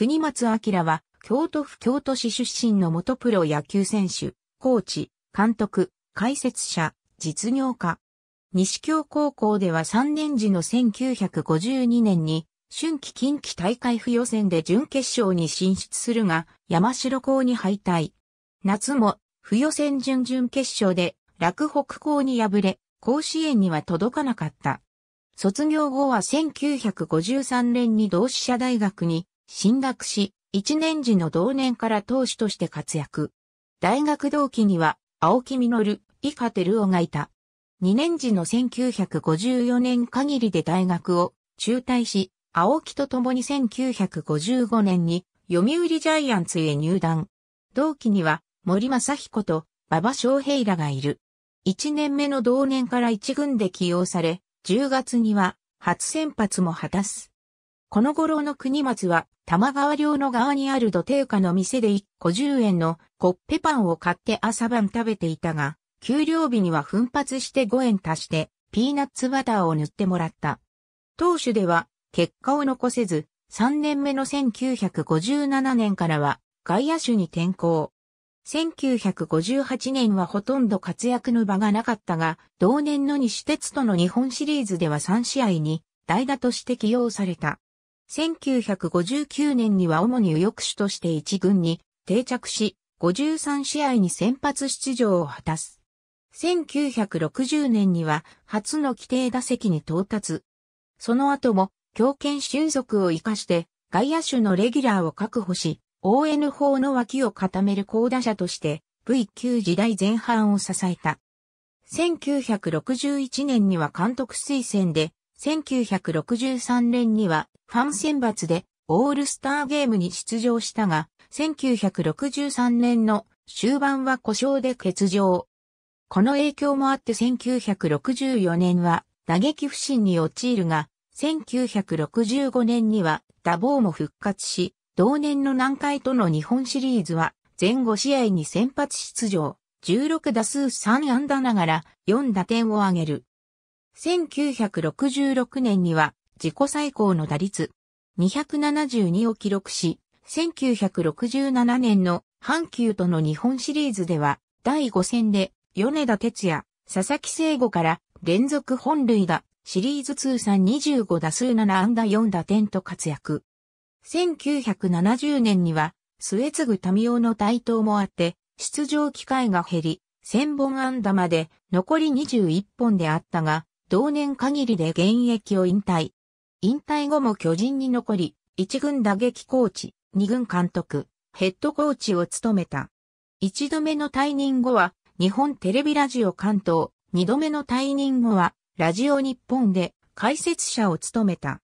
国松明は、京都府京都市出身の元プロ野球選手、コーチ、監督、解説者、実業家。西京高校では3年時の1952年に、春季近畿大会不予選で準決勝に進出するが、山城校に敗退。夏も、不予選準々決勝で、楽北校に敗れ、甲子園には届かなかった。卒業後は1953年に同志社大学に進学し、一年時の同年から投手として活躍。大学同期には、青木実、伊賀照夫がいた。二年時の1954年限りで大学を中退し、青木と共に1955年に読売ジャイアンツへ入団。同期には森正彦と馬場昌平らがいる。一年目の同年から一軍で起用され、10月には初先発も果たす。この頃の国松は、玉川寮の側にある土手家の店で1個10円のコッペパンを買って朝晩食べていたが、給料日には奮発して5円足して、ピーナッツバターを塗ってもらった。当主では、結果を残せず、3年目の1957年からは、外野手に転向。1958年はほとんど活躍の場がなかったが、同年の西鉄との日本シリーズでは3試合に代打として起用された。1959年には主に右翼手として一軍に定着し、53試合に先発出場を果たす。1960年には初の規定打席に到達。その後も強権俊足を活かして外野手のレギュラーを確保し、ON 法の脇を固める高打者として V 級時代前半を支えた。1961年には監督推薦で1963年にはファン選抜でオールスターゲームに出場したが、1963年の終盤は故障で欠場。この影響もあって1964年は打撃不振に陥るが、1965年には打棒も復活し、同年の南海との日本シリーズは前後試合に先発出場、16打数3安打ながら4打点を挙げる。1966年には自己最高の打率272を記録し、1967年の阪急との日本シリーズでは第5戦で米田哲也、佐々木聖吾から連続本塁打、シリーズ通算25打数7安打4打点と活躍。1970年には末継民夫の台頭もあって、出場機会が減り、1000本安打まで残り21本であったが、同年限りで現役を引退。引退後も巨人に残り、一軍打撃コーチ、二軍監督、ヘッドコーチを務めた。一度目の退任後は、日本テレビラジオ関東、二度目の退任後は、ラジオ日本で解説者を務めた。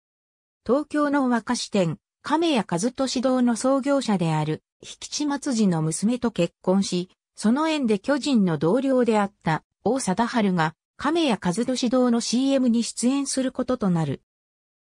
東京の和菓子店、亀屋和俊堂の創業者である、引地松次の娘と結婚し、その縁で巨人の同僚であった、大貞春が、亀谷和俊堂の CM に出演することとなる。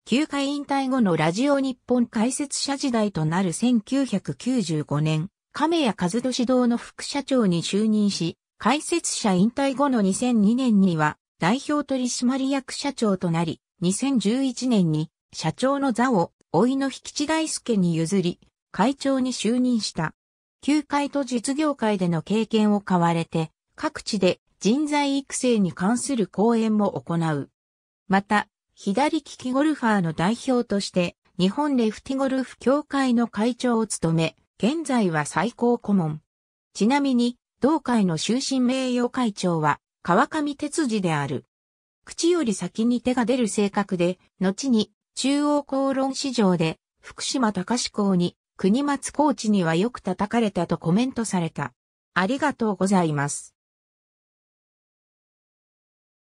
球界引退後のラジオ日本解説者時代となる1995年、亀谷和俊堂の副社長に就任し、解説者引退後の2002年には代表取締役社長となり、2011年に社長の座を老の引き地大輔に譲り、会長に就任した。球界と実業界での経験を買われて、各地で人材育成に関する講演も行う。また、左利きゴルファーの代表として、日本レフティゴルフ協会の会長を務め、現在は最高顧問。ちなみに、同会の終身名誉会長は、川上哲司である。口より先に手が出る性格で、後に中央公論市場で福島隆公に国松コーチにはよく叩かれたとコメントされた。ありがとうございます。